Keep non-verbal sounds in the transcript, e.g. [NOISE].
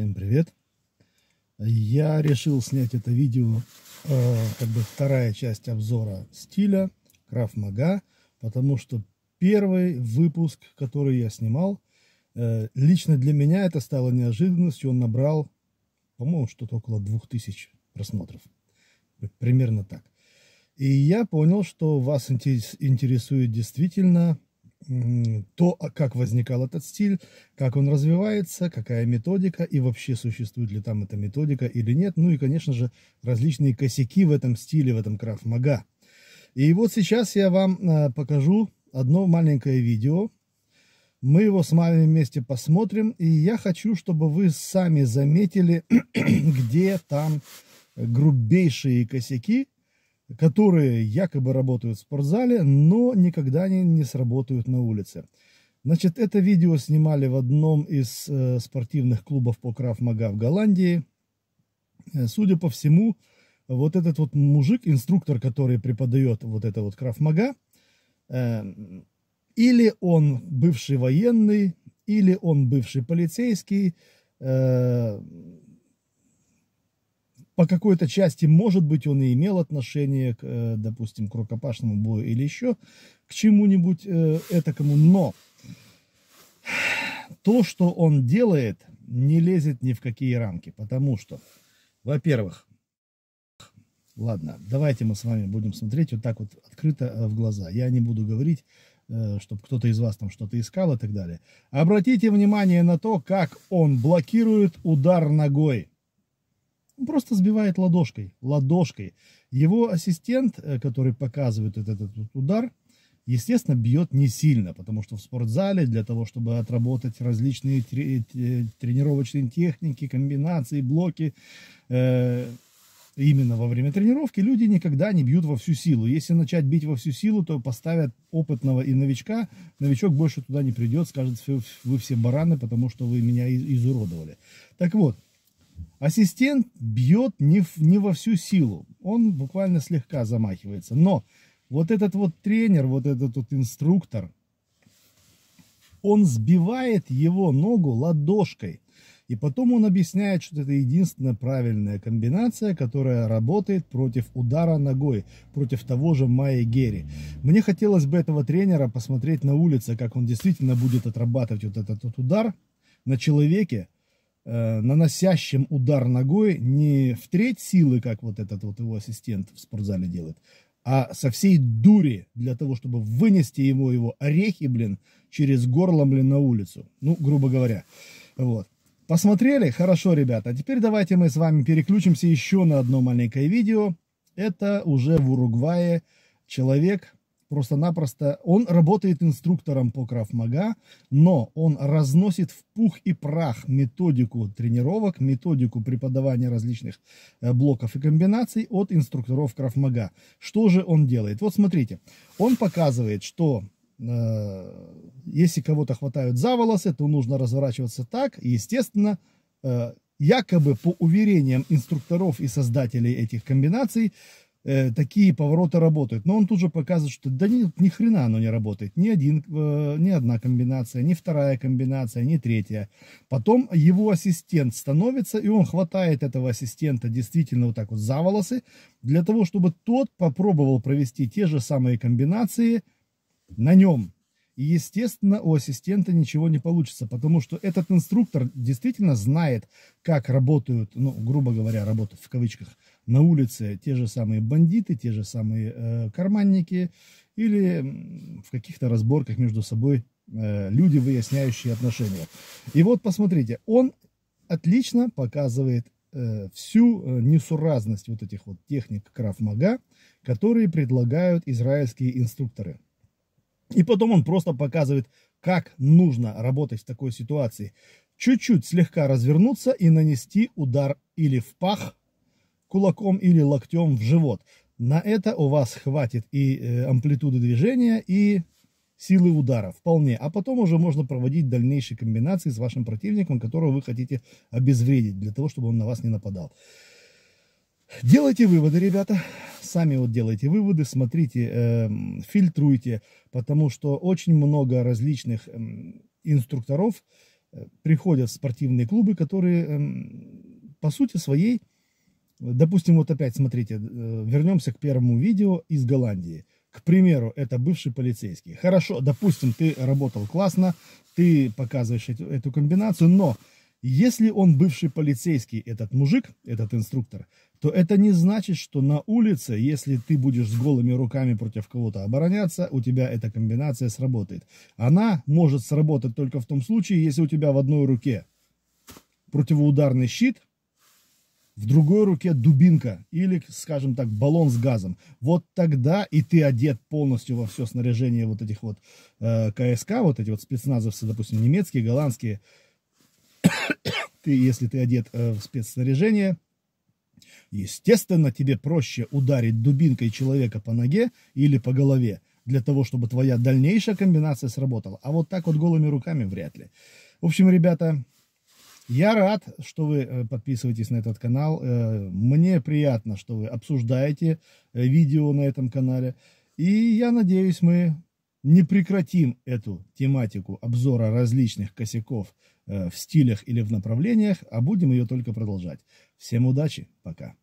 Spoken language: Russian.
Всем привет! Я решил снять это видео, э, как бы вторая часть обзора стиля Крафмага, потому что первый выпуск, который я снимал, э, лично для меня это стало неожиданностью. Он набрал, по-моему, что-то около 2000 просмотров. Примерно так. И я понял, что вас интерес, интересует действительно то, а как возникал этот стиль, как он развивается, какая методика и вообще существует ли там эта методика или нет. Ну и, конечно же, различные косяки в этом стиле, в этом крафт-мага. И вот сейчас я вам э, покажу одно маленькое видео. Мы его с вами вместе посмотрим, и я хочу, чтобы вы сами заметили, [CLEARS THROAT] где там грубейшие косяки, которые якобы работают в спортзале, но никогда не, не сработают на улице. Значит, это видео снимали в одном из э, спортивных клубов по крафмага в Голландии. Э, судя по всему, вот этот вот мужик, инструктор, который преподает вот это вот крафмага, э, эм, или он бывший военный, или он бывший полицейский, э, по какой-то части, может быть, он и имел отношение, к, э, допустим, к рукопашному бою или еще к чему-нибудь э, этакому, но то, что он делает, не лезет ни в какие рамки, потому что, во-первых, ладно, давайте мы с вами будем смотреть вот так вот открыто э, в глаза. Я не буду говорить, чтобы кто-то из вас там что-то искал и так далее. Обратите внимание на то, как он блокирует удар ногой. Он просто сбивает ладошкой, ладошкой. Его ассистент, э, который показывает этот, этот удар, естественно, бьет не сильно, потому что в спортзале для того, чтобы отработать различные э, тренировочные техники, комбинации, блоки, э, именно во время тренировки люди никогда не бьют во всю силу. Если начать бить во всю силу, то поставят опытного и новичка. Новичок больше туда не придет, скажет, вы все бараны, потому что вы меня изуродовали. Так вот, Ассистент бьет не, в, не во всю силу, он буквально слегка замахивается. Но вот этот вот тренер, вот этот вот инструктор, он сбивает его ногу ладошкой. И потом он объясняет, что это единственная правильная комбинация, которая работает против удара ногой, против того же Майи Герри. Мне хотелось бы этого тренера посмотреть на улице, как он действительно будет отрабатывать вот этот вот удар на человеке, Э, наносящим удар ногой не в треть силы, как вот этот вот его ассистент в спортзале делает, а со всей дури для того, чтобы вынести его, его орехи, блин, через горло, блин, на улицу. Ну, грубо говоря. Вот. Посмотрели? Хорошо, ребята. А теперь давайте мы с вами переключимся еще на одно маленькое видео. Это уже в Уругвае человек, просто-напросто, он работает инструктором по крафмага, но он разносит в пух и прах методику тренировок, методику преподавания различных э, блоков и комбинаций от инструкторов крафмага. Что же он делает? Вот смотрите, он показывает, что э, если кого-то хватают за волосы, то нужно разворачиваться так, и, естественно, э, якобы по уверениям инструкторов и создателей этих комбинаций, Э, такие повороты работают. Но он тут же показывает, что да ни, ни хрена оно не работает. Ни, один, э, ни одна комбинация, ни вторая комбинация, ни третья. Потом его ассистент становится, и он хватает этого ассистента действительно вот так вот за волосы, для того, чтобы тот попробовал провести те же самые комбинации на нем. И, естественно, у ассистента ничего не получится, потому что этот инструктор действительно знает, как работают, ну, грубо говоря, работают в кавычках, на улице те же самые бандиты, те же самые э, карманники или в каких-то разборках между собой э, люди, выясняющие отношения. И вот посмотрите, он отлично показывает э, всю э, несуразность вот этих вот техник крафмага, которые предлагают израильские инструкторы. И потом он просто показывает, как нужно работать в такой ситуации. Чуть-чуть слегка развернуться и нанести удар или в пах, кулаком или локтем в живот. На это у вас хватит и э, амплитуды движения, и силы удара, вполне. А потом уже можно проводить дальнейшие комбинации с вашим противником, которого вы хотите обезвредить, для того, чтобы он на вас не нападал. Делайте выводы, ребята. Сами вот делайте выводы, смотрите, э, фильтруйте, потому что очень много различных эм, э, инструкторов приходят в спортивные клубы, которые э, по сути своей Допустим, вот опять смотрите, э, вернемся к первому видео из Голландии. К примеру, это бывший полицейский. Хорошо, допустим, ты работал классно, ты показываешь эту, эту комбинацию, но если он бывший полицейский, этот мужик, этот инструктор, то это не значит, что на улице, если ты будешь с голыми руками против кого-то обороняться, у тебя эта комбинация сработает. Она может сработать только в том случае, если у тебя в одной руке противоударный щит – в другой руке дубинка или, скажем так, баллон с газом. Вот тогда и ты одет полностью во все снаряжение вот этих вот э, КСК, вот эти вот спецназовцы, допустим, немецкие, голландские. [COUGHS] ты, если ты одет э, в спецснаряжение, естественно, тебе проще ударить дубинкой человека по ноге или по голове для того, чтобы твоя дальнейшая комбинация сработала. А вот так вот голыми руками вряд ли. В общем, ребята, я рад, что вы э, подписываетесь на этот канал. Э, мне приятно, что вы обсуждаете э, видео на этом канале. И я надеюсь, мы не прекратим эту тематику обзора различных косяков в стилях или в направлениях, а будем ее только продолжать. Всем удачи, пока.